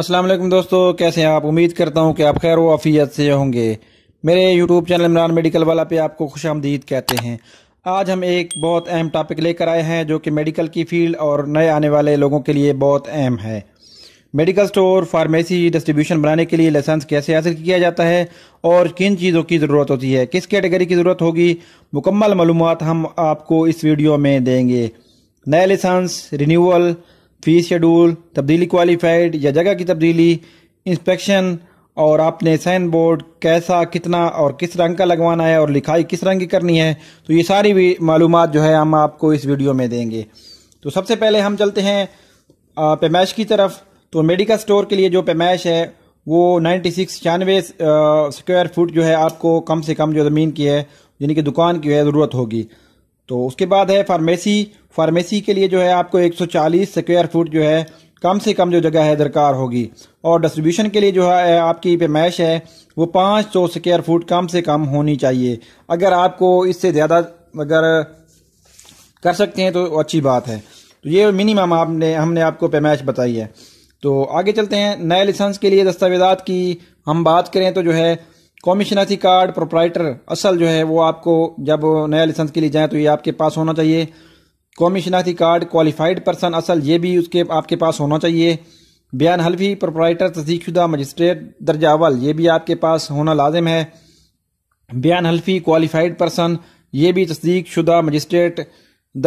असलम दोस्तों कैसे हैं आप उम्मीद करता हूं कि आप खैर वाफियत से होंगे मेरे यूट्यूब चैनल इमरान मेडिकल वाला पे आपको खुश आमदीद कहते हैं आज हम एक बहुत अहम टॉपिक लेकर आए हैं जो कि मेडिकल की फील्ड और नए आने वाले लोगों के लिए बहुत अहम है मेडिकल स्टोर फार्मेसी डिस्ट्रीब्यूशन बनाने के लिए लाइसेंस कैसे हासिल किया जाता है और किन चीज़ों की ज़रूरत होती है किस कैटेगरी की ज़रूरत होगी मुकम्मल मालूम हम आपको इस वीडियो में देंगे नए लाइसेंस रिन्यूअल फीस शेडूल तब्दीली क्वालिफाइड या जगह की तब्दीली इंस्पेक्शन और आपने साइन बोर्ड कैसा कितना और किस रंग का लगवाना है और लिखाई किस रंग की करनी है तो ये सारी भी मालूम जो है हम आपको इस वीडियो में देंगे तो सबसे पहले हम चलते हैं पेमैश की तरफ तो मेडिकल स्टोर के लिए जो पेमैश है वो नाइन्टी सिक्स छियानवे स्क्वायर फुट जो है आपको कम से कम जो ज़मीन की है यानी कि दुकान की है ज़रूरत होगी तो उसके बाद है फार्मेसी फार्मेसी के लिए जो है आपको 140 स्क्वायर फुट जो है कम से कम जो जगह है दरकार होगी और डिस्ट्रीब्यूशन के लिए जो है आपकी पेमाइश है वो 500 सौ स्क्वायर फुट कम से कम होनी चाहिए अगर आपको इससे ज़्यादा अगर कर सकते हैं तो अच्छी बात है तो ये मिनिमम आपने हमने आपको पेमाइश बताई है तो आगे चलते हैं नए लाइसेंस के लिए दस्तावेजात की हम बात करें तो जो है कॉमिशनसी कार्ड प्रोप्राइटर असल जो है वो आपको जब नया लाइसेंस के लिए जाए तो ये आपके पास होना चाहिए कौमी कार्ड क्वालिफाइड पर्सन असल ये भी उसके आपके पास होना चाहिए बयान हल्फी प्रोप्राइटर तस्दीकशुदा मजिस्ट्रेट दर्जा अवल ये भी आपके पास होना लाजिम है बयान हल्फी क्वालिफाइड पर्सन ये भी तस्दीक शुदा मजिस्ट्रेट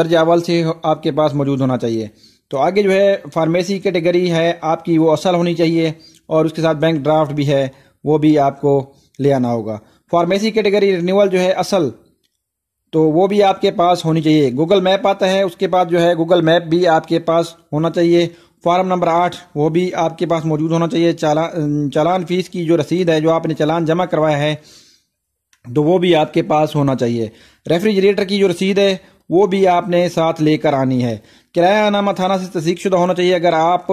दर्जा अवल से आपके पास मौजूद होना चाहिए तो आगे जो है फार्मेसी कैटेगरी है आपकी वो असल होनी चाहिए और उसके साथ बैंक ड्राफ्ट भी है वो भी आपको ले आना होगा फार्मेसी कैटेगरी रिन्यूअल जो है असल तो वो भी आपके पास होनी चाहिए गूगल मैप आता है उसके बाद जो है गूगल मैप भी आपके पास होना चाहिए फॉर्म नंबर आठ वो भी आपके पास मौजूद होना चाहिए चाला चालान फीस की जो रसीद है जो आपने चालान जमा करवाया है तो वो भी आपके पास होना चाहिए रेफ्रिजरेटर की जो रसीद है वो भी आपने साथ लेकर आनी है किराया अनामा थाना से तस्दीक शुदा होना चाहिए अगर आप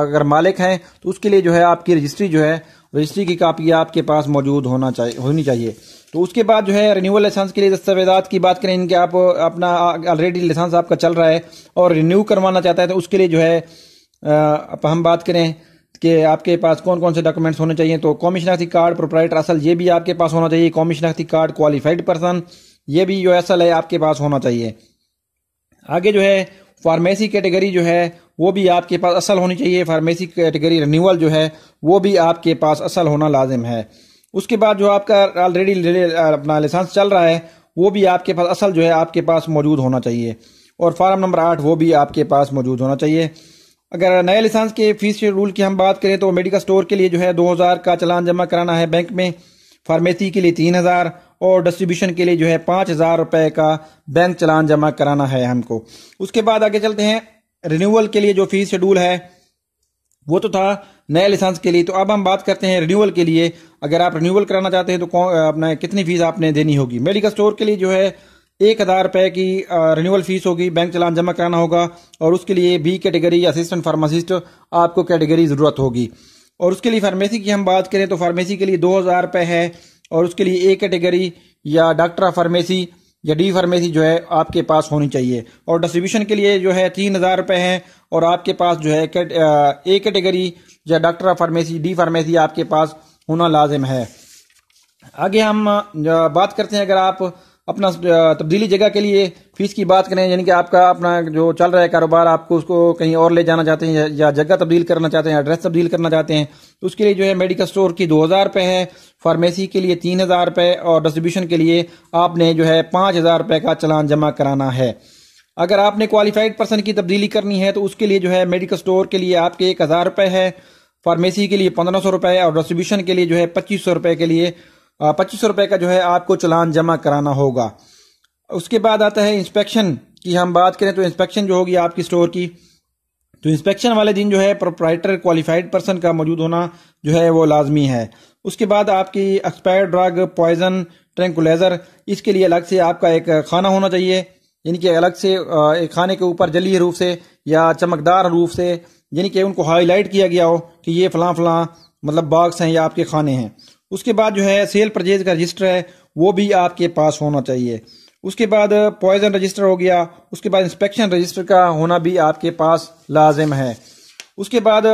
अगर मालिक हैं तो उसके लिए जो है आपकी रजिस्ट्री जो है रजिस्ट्री की कापी आपके पास मौजूद होना चाहिए होनी चाहिए तो उसके बाद जो है रिन्यूअल लाइसेंस के लिए दस्तावेजात की बात करें इनके आप अपना ऑलरेडी लाइसेंस आपका चल रहा है और रिन्यू करवाना चाहता है तो उसके लिए जो है अब हम बात करें कि आपके पास कौन कौन से डॉक्यूमेंट्स होने चाहिए तो कौमी शनाख्ती कार्ड प्रोपराइटर असल ये भी आपके पास होना चाहिए कौमी शनाख्ती कार्ड क्वालिफाइड पर्सन ये भी जो असल है आपके पास होना चाहिए आगे जो है फार्मेसी कैटेगरी जो है वो भी आपके पास असल होनी चाहिए फार्मेसी कैटेगरी रिन्यूअल जो है वो भी आपके पास असल होना लाजिम है उसके बाद जो आपका ऑलरेडी अपना लाइसेंस चल रहा है वो भी आपके पास असल जो है आपके पास मौजूद होना चाहिए और फार्म नंबर आठ वो भी आपके पास मौजूद होना चाहिए अगर नए लाइसेंस के फीस रूल की हम बात करें तो मेडिकल स्टोर के लिए जो है दो हज़ार का चलान जमा कराना है बैंक में फार्मेसी के लिए तीन हज़ार और डिस्ट्रीब्यूशन के लिए जो है पाँच हज़ार रुपये का बैंक चलान जमा कराना है हमको उसके बाद आगे चलते हैं रिन्यूअल के लिए जो फीस शेड्यूल है वो तो था नए लाइसेंस के लिए तो अब हम बात करते हैं रिन्यूअल के लिए अगर आप रिन्यूअल कराना चाहते हैं तो कौन अपना कितनी फीस आपने देनी होगी मेडिकल स्टोर के लिए जो है एक हज़ार रुपए की रिन्यूअल फीस होगी बैंक चलान जमा कराना होगा और उसके लिए बी कैटेगरी असिस्टेंट फार्मासिस्ट आपको कैटेगरी ज़रूरत होगी और उसके लिए फार्मेसी की हम बात करें तो फार्मेसी के लिए दो हज़ार रुपए है और उसके लिए ए कैटेगरी या डॉक्टर ऑफ फार्मेसी या डी फार्मेसी जो है आपके पास होनी चाहिए और डिस्ट्रीब्यूशन के लिए जो है तीन हज़ार रुपये हैं और आपके पास जो है ए कैटेगरी या doctor of pharmacy D pharmacy आपके पास होना लाजिम है आगे हम बात करते हैं अगर आप अपना तब्दीली जगह के लिए फीस की बात करें यानी कि आपका अपना जो चल रहा है कारोबार आपको उसको कहीं और ले जाना चाहते हैं या जगह तब्दील करना चाहते हैं एड्रेस तब्दील करना चाहते हैं तो उसके लिए जो है मेडिकल स्टोर की दो हज़ार रुपये है फार्मेसी के लिए तीन हज़ार रुपये और डिस्ट्रीब्यूशन के लिए आपने जो है पाँच हज़ार रुपये का चलान जमा कराना है अगर आपने क्वालिफाइड पर्सन की तब्दीली करनी है तो उसके लिए जो है मेडिकल स्टोर के लिए आपके एक हज़ार रुपये है फार्मेसी के लिए पंद्रह सौ रुपये और डिस्ट्रीब्यूशन के लिए जो है पच्चीस सौ रुपये के लिए पच्चीस सौ रुपये का जो है आपको चलान जमा कराना होगा उसके बाद आता है इंस्पेक्शन की हम बात करें तो इंस्पेक्शन जो होगी आपकी स्टोर की तो इंस्पेक्शन वाले दिन जो है प्रोप्राइटर क्वालिफाइड पर्सन का मौजूद होना जो है वो लाजमी है उसके बाद आपकी एक्सपायर ड्रग पॉइजन ट्रैंकुलाइजर इसके लिए अलग से आपका एक खाना होना चाहिए यानी कि अलग से एक खाने के ऊपर जली रूप से या चमकदार रूप से यानी कि उनको हाईलाइट किया गया हो कि ये फलां फलां मतलब बॉक्स हैं या आपके खाने हैं उसके बाद जो है सेल परचेज का रजिस्टर है वो भी आपके पास होना चाहिए उसके बाद पॉइजन रजिस्टर हो गया उसके बाद इंस्पेक्शन रजिस्टर का होना भी आपके पास लाजिम है उसके बाद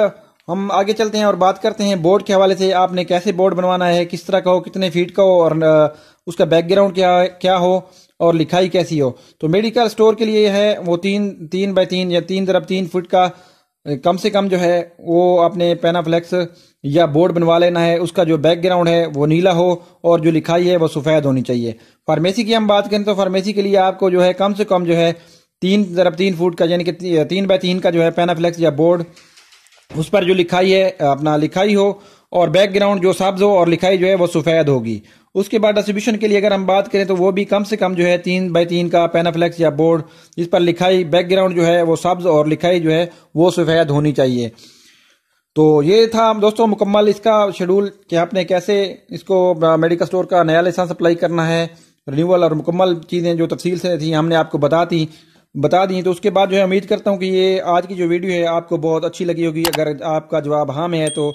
हम आगे चलते हैं और बात करते हैं बोर्ड के हवाले से आपने कैसे बोर्ड बनवाना है किस तरह का हो कितने फीट का हो और उसका बैकग्राउंड क्या क्या हो और लिखाई कैसी हो तो मेडिकल स्टोर के लिए है वो तीन तीन बाय तीन या तीन तरफ तीन फुट का कम से कम जो है वो अपने पेनाफ्लेक्स या बोर्ड बनवा लेना है उसका जो बैकग्राउंड है वो नीला हो और जो लिखाई है वो सफ़ेद होनी चाहिए फार्मेसी की हम बात करें तो फार्मेसी के लिए आपको जो है कम से कम जो है तीन ज़रब तीन फुट का यानी कि तीन बाय तीन का जो है पेनाफ्लेक्स या बोर्ड उस पर जो लिखाई है अपना लिखाई हो और बैकग्राउंड जो सब्ज हो और लिखाई जो है वो सफ़ेद होगी उसके बाद डिस्ट्रीब्यूशन के लिए अगर हम बात करें तो वो भी कम से कम जो है तीन बाई तीन का पेनाफ्लेक्स या बोर्ड जिस पर लिखाई बैकग्राउंड जो है वो सब्ज और लिखाई जो है वो सफ़ेद होनी चाहिए तो ये था दोस्तों मुकम्मल इसका शेड्यूल कि आपने कैसे इसको मेडिकल स्टोर का नया लाइसेंस अप्लाई करना है रिन्यूअल और मुकम्मल चीज़ें जो तफसील से थी हमने आपको बता दी बता दी तो उसके बाद जो है उम्मीद करता हूँ कि ये आज की जो वीडियो है आपको बहुत अच्छी लगी होगी अगर आपका जवाब हाँ में है तो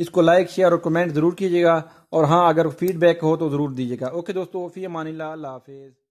इसको लाइक शेयर और कमेंट ज़रूर कीजिएगा और हाँ अगर फीडबैक हो तो ज़रूर दीजिएगा ओके दोस्तों फ़ी मानी ला हाफिज़